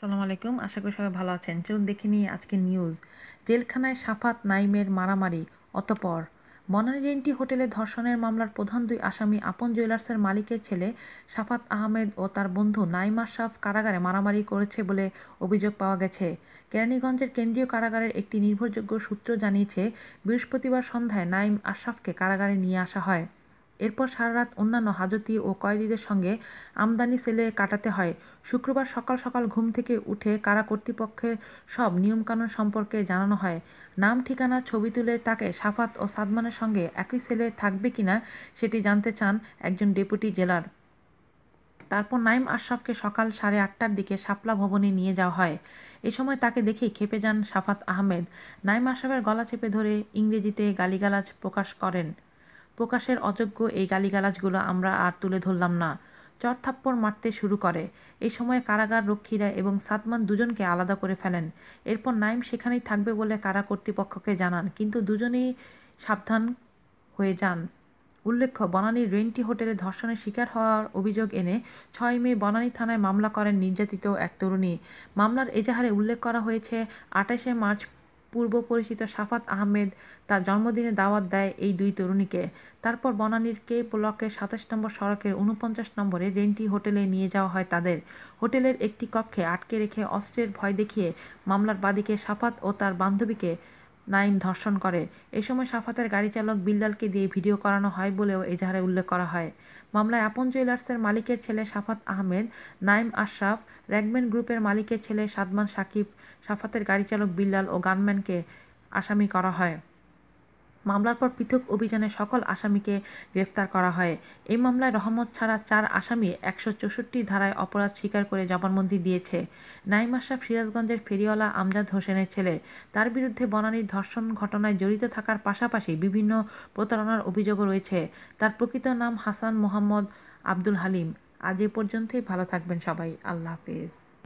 আসসালামু আলাইকুম আশা করি সবাই ভালো আছেন চলুন দেখে নিয়ে আজকে নিউজ জেলখানায় সাফাত নাইমের মারামারি অতপর বনানী রেন্টি হোটেলে ধর্ষণের মামলার প্রধান দুই আসামি আপন জুয়েলার্সের মালিকের ছেলে সাফাত আহমেদ ও তার বন্ধু নাইম আশরাফ কারাগারে মারামারি করেছে বলে অভিযোগ পাওয়া গেছে কেরানীগঞ্জের কেন্দ্রীয় কারাগারের একটি নির্ভরযোগ্য সূত্র জানিয়েছে বৃহস্পতিবার সন্ধ্যায় নাইম আশরাফকে কারাগারে নিয়ে আসা হয় এরপর সারারাত অন্যান্য হাজতি ও কয়েদিদের সঙ্গে আমদানি সেলে কাটাতে হয় শুক্রবার সকাল সকাল ঘুম থেকে উঠে কারা কর্তৃপক্ষের সব নিয়মকানুন সম্পর্কে জানানো হয় নাম ঠিকানা ছবি তুলে তাকে সাফাত ও সাদমানের সঙ্গে একই সেলে থাকবে কিনা সেটি জানতে চান একজন ডেপুটি জেলার তারপর নাইম আশরাফকে সকাল সাড়ে আটটার দিকে শাপলা ভবনে নিয়ে যাওয়া হয় এ সময় তাকে দেখেই খেপে যান সাফাত আহমেদ নাইম আশরাফের গলা চেপে ধরে ইংরেজিতে গালিগালাজ প্রকাশ করেন প্রকাশের অযোগ্য এই গালিগালাজগুলো আমরা আর তুলে ধরলাম না চরথাপ্পর মারতে শুরু করে এই সময় কারাগার রক্ষীরা এবং সাদমান দুজনকে আলাদা করে ফেলেন এরপর নাইম সেখানেই থাকবে বলে কারা কর্তৃপক্ষকে জানান কিন্তু দুজনেই সাবধান হয়ে যান উল্লেখ্য বনানীর রেন্টি হোটেলে ধর্ষণের শিকার হওয়ার অভিযোগ এনে ছয় মে বনানী থানায় মামলা করেন নির্যাতিত এক তরুণী মামলার এজাহারে উল্লেখ করা হয়েছে আঠাশে মার্চ পূর্ব পরিচিত সাফাত আহমেদ তার জন্মদিনে দাওয়াত দেয় এই দুই তরুণীকে তারপর বনানীর কে ব্লকের সাতাশ নম্বর সড়কের উনপঞ্চাশ নম্বরে রেন্টি হোটেলে নিয়ে যাওয়া হয় তাদের হোটেলের একটি কক্ষে আটকে রেখে অস্ত্রের ভয় দেখিয়ে মামলার বাদীকে সাফাত ও তার বান্ধবীকে নাইম ধর্ষণ করে এ সময় সাফাতের গাড়ি চালক বিল্লালকে দিয়ে ভিডিও করানো হয় বলেও এজাহারে উল্লেখ করা হয় মামলায় আপন জুয়েলার্সের মালিকের ছেলে সাফাত আহমেদ নাইম আশরাফ র্যাগম্যান গ্রুপের মালিকের ছেলে সাদমান সাকিব সাফাতের গাড়ি চালক বিল্লাল ও গানম্যানকে আসামি করা হয় মামলার পর পৃথক অভিযানে সকল আসামিকে গ্রেফতার করা হয় এই মামলায় রহমত ছাড়া চার আসামি একশো চৌষট্টি ধারায় অপরাধ স্বীকার করে জবানবন্দি দিয়েছে নাইম আশরাফ সিরাজগঞ্জের ফেরিওয়ালা আমজাদ হোসেনের ছেলে তার বিরুদ্ধে বনানীর ধর্ষণ ঘটনায় জড়িত থাকার পাশাপাশি বিভিন্ন প্রতারণার অভিযোগও রয়েছে তার প্রকৃত নাম হাসান মোহাম্মদ আব্দুল হালিম আজ এ পর্যন্তই ভালো থাকবেন সবাই আল্লাহ হাফেজ